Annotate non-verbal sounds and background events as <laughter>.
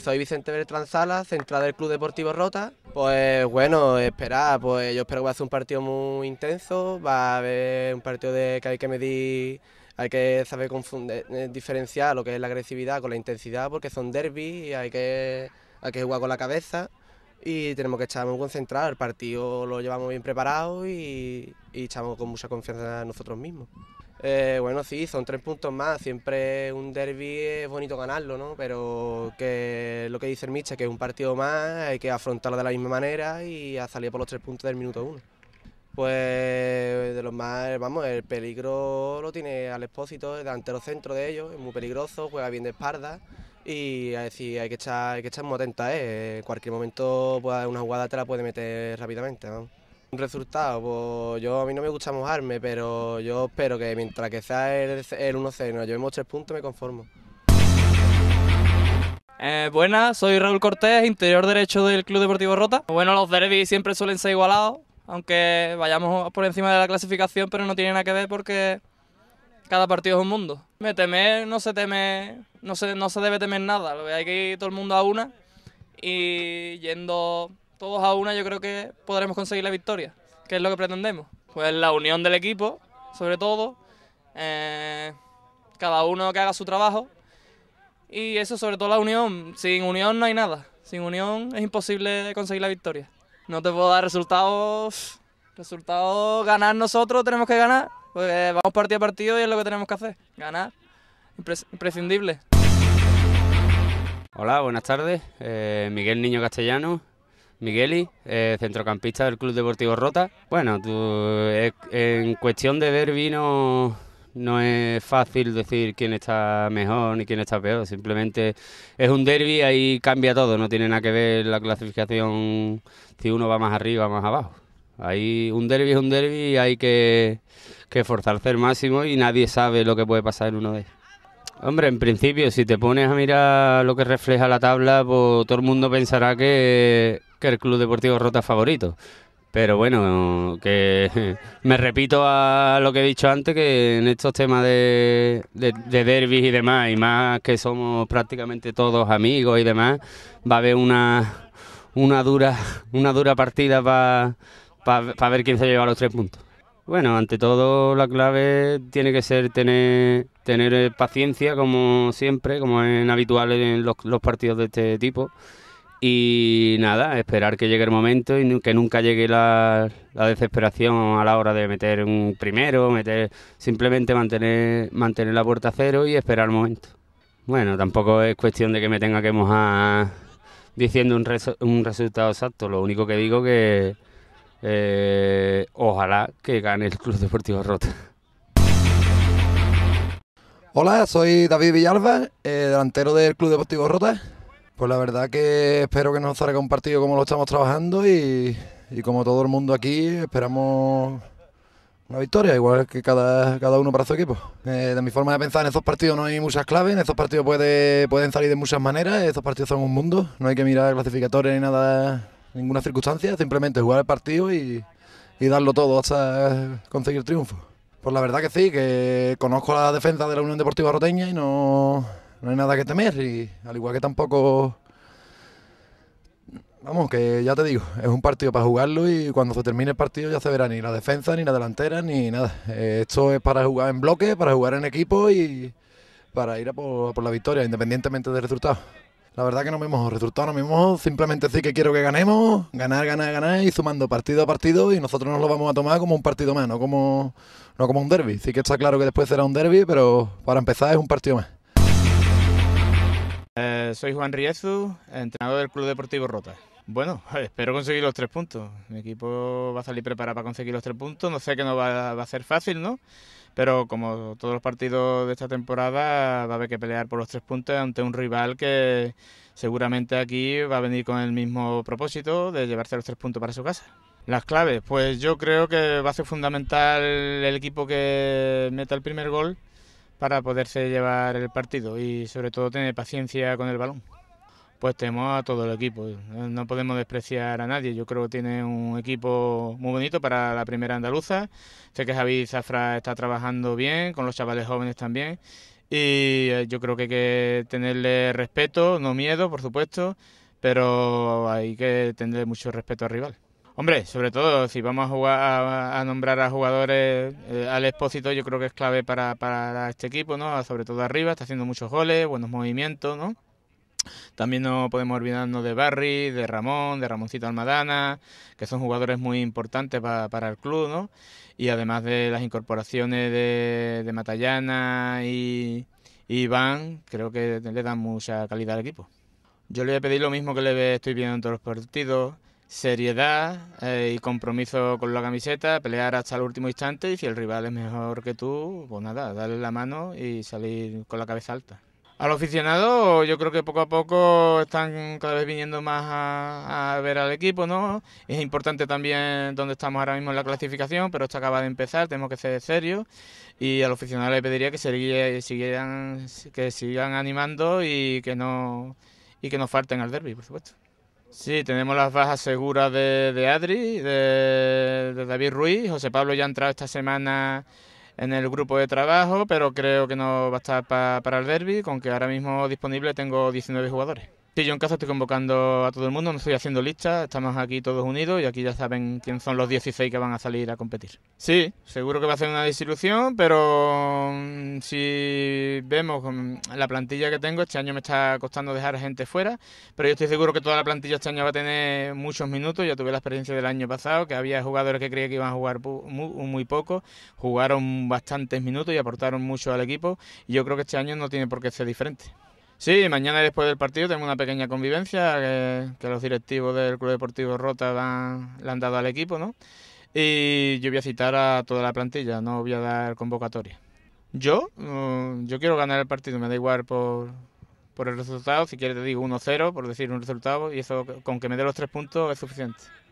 soy Vicente Bertrán Sala, central del Club Deportivo Rota. Pues bueno, esperad. pues yo espero que va a ser un partido muy intenso, va a haber un partido de que hay que medir, hay que saber eh, diferenciar lo que es la agresividad con la intensidad, porque son derbis y hay que, hay que jugar con la cabeza y tenemos que estar muy concentrados. El partido lo llevamos bien preparado y, y con mucha confianza en nosotros mismos. Eh, bueno, sí, son tres puntos más. Siempre un derby es bonito ganarlo, ¿no? Pero que lo que dice el es que es un partido más, hay que afrontarlo de la misma manera y ha salido por los tres puntos del minuto uno. Pues de los más, vamos, el peligro lo tiene al expósito, el delantero centro de ellos, es muy peligroso, juega bien de espalda y decir, hay que estar, que muy atenta, ¿eh? en cualquier momento pues, una jugada te la puede meter rápidamente. Un resultado, pues yo a mí no me gusta mojarme, pero yo espero que mientras que sea el, 1-0 nos llevemos tres puntos me conformo. Eh, buenas, soy Raúl Cortés, interior derecho del Club Deportivo Rota. Bueno, los derbis siempre suelen ser igualados, aunque vayamos por encima de la clasificación, pero no tiene nada que ver porque cada partido es un mundo. Me temer, no se teme, no se, no se debe temer nada. Lo hay que ir todo el mundo a una y yendo todos a una yo creo que podremos conseguir la victoria, que es lo que pretendemos. Pues la unión del equipo, sobre todo, eh, cada uno que haga su trabajo y eso sobre todo la unión. Sin unión no hay nada, sin unión es imposible conseguir la victoria. No te puedo dar resultados, resultados ganar nosotros tenemos que ganar pues vamos partido a partido y es lo que tenemos que hacer, ganar, imprescindible. Hola, buenas tardes. Eh, Miguel Niño Castellano, Migueli, eh, centrocampista del Club Deportivo Rota. Bueno, en cuestión de derbi no, no es fácil decir quién está mejor ni quién está peor. Simplemente es un derby, ahí cambia todo. No tiene nada que ver la clasificación si uno va más arriba o más abajo. Ahí un derby es un derby y hay que que esforzarse al máximo y nadie sabe lo que puede pasar en uno de ellos. Hombre, en principio, si te pones a mirar lo que refleja la tabla, pues todo el mundo pensará que, el Club Deportivo Rota es favorito. Pero bueno, que <laughs> me repito a lo que he dicho antes, que en estos temas de, de, derbis y demás, y más que somos prácticamente todos amigos y demás, va a haber una, una, dura, una dura partida para ver quién se lleva los tres puntos. Bueno, ante todo la clave tiene que ser tener, tener paciencia como siempre, como es habitual en los, partidos de este tipo. Y nada, esperar que llegue el momento y que nunca llegue la, desesperación a la hora de meter un primero, meter simplemente mantener, mantener la puerta cero y esperar el momento. Bueno, tampoco es cuestión de que me tenga que mojar diciendo un, un resultado exacto, lo único que digo que eh, ojalá que gane el Club Deportivo Rota. Hola, soy David Villalba, eh, delantero del Club Deportivo Rota. Pues la verdad que espero que nos salga un partido como lo estamos trabajando y, como todo el mundo aquí esperamos una victoria, igual que cada, cada uno para su equipo. Eh, de mi forma de pensar, en estos partidos no hay muchas claves, en estos partidos pueden salir de muchas maneras, Esos partidos son un mundo, no hay que mirar clasificadores ni nada ninguna circunstancia, simplemente jugar el partido y, darlo todo hasta conseguir triunfo. Pues la verdad que sí, que conozco la defensa de la Unión Deportiva Roteña y no, hay nada que temer, y al igual que tampoco Vamos, que ya te digo, es un partido para jugarlo y cuando se termine el partido ya se verá ni la defensa, ni la delantera, ni nada. Eh, esto es para jugar en bloque, para jugar en equipo y para ir a por la victoria, independientemente del resultado. La verdad que no me mojo, resultado no me mojo, simplemente sí que quiero que ganemos, ganar, ganar, ganar y sumando partido a partido y nosotros nos lo vamos a tomar como un partido más, no como, un derby. Sí que está claro que después será un derby, pero para empezar es un partido más. Eh, soy Juan Riezu, entrenador del Club Deportivo Rota. Bueno, <laughs> espero conseguir los tres puntos. Mi equipo va a salir preparado para conseguir los tres puntos. No sé que no va, va, a ser fácil, ¿no? Pero como todos los partidos de esta temporada, va a haber que pelear por los tres puntos ante un rival que seguramente aquí va a venir con el mismo propósito de llevarse los tres puntos para su casa. Las claves, pues yo creo que va a ser fundamental el equipo que meta el primer gol para poderse llevar el partido y sobre todo tener paciencia con el balón pues tenemos a todo el equipo. Eh, no podemos despreciar a nadie. Yo creo que tiene un equipo muy bonito para la primera andaluza. Sé que Javi Zafra está trabajando bien, con los chavales jóvenes también. Y eh, yo creo que hay que tenerle respeto, no miedo, por supuesto, pero hay que tener mucho respeto al rival. Hombre, sobre todo si vamos a, jugar, a, nombrar a jugadores, eh, al expósito yo creo que es clave para, para este equipo, ¿no? Sobre todo arriba, está haciendo muchos goles, buenos movimientos, ¿no? También no podemos olvidarnos de Barry, de Ramón, de Ramoncito Almadana, que son jugadores muy importantes para, el club, ¿no? Y además de las incorporaciones de, Matallana y, Iván, creo que le dan mucha calidad al equipo. Yo le voy a pedir lo mismo que le estoy viendo en todos los partidos, seriedad eh, y compromiso con la camiseta, pelear hasta el último instante y si el rival es mejor que tú, pues nada, darle la mano y salir con la cabeza alta al aficionado yo creo que poco a poco están cada vez viniendo más a, ver al equipo, ¿no? Es importante también donde estamos ahora mismo en la clasificación, pero esto acaba de empezar, tenemos que ser serios y al aficionado le pediría que siguieran, que sigan animando y que no y que no falten al derby, por supuesto. Sí, tenemos las bajas seguras de, Adri, de, de David Ruiz, José Pablo ya ha entrado esta semana en el grupo de trabajo, pero creo que no va a estar para el derby, con que ahora mismo disponible tengo 19 jugadores yo en casa estoy convocando a todo el mundo, no estoy haciendo lista. estamos aquí todos unidos y aquí ya saben quiénes son los 16 que van a salir a competir. Sí, seguro que va a ser una desilusión, pero mm, si vemos mm, la plantilla que tengo, este año me está costando dejar gente fuera, pero yo estoy seguro que toda la plantilla este año va a tener muchos minutos, ya tuve la experiencia del año pasado, que había jugadores que creía que iban a jugar muy, poco, jugaron bastantes minutos y aportaron mucho al equipo, y yo creo que este año no tiene por qué ser diferente. Sí, mañana después del partido tengo una pequeña convivencia que, los directivos del Club Deportivo Rota le han dado al equipo, ¿no? Y yo voy a citar a toda la plantilla, no voy a dar convocatoria. Yo, mm, yo quiero ganar el partido, me da igual por, por el resultado, si quieres te digo 1-0, por decir un resultado, y eso con que me dé los tres puntos es suficiente.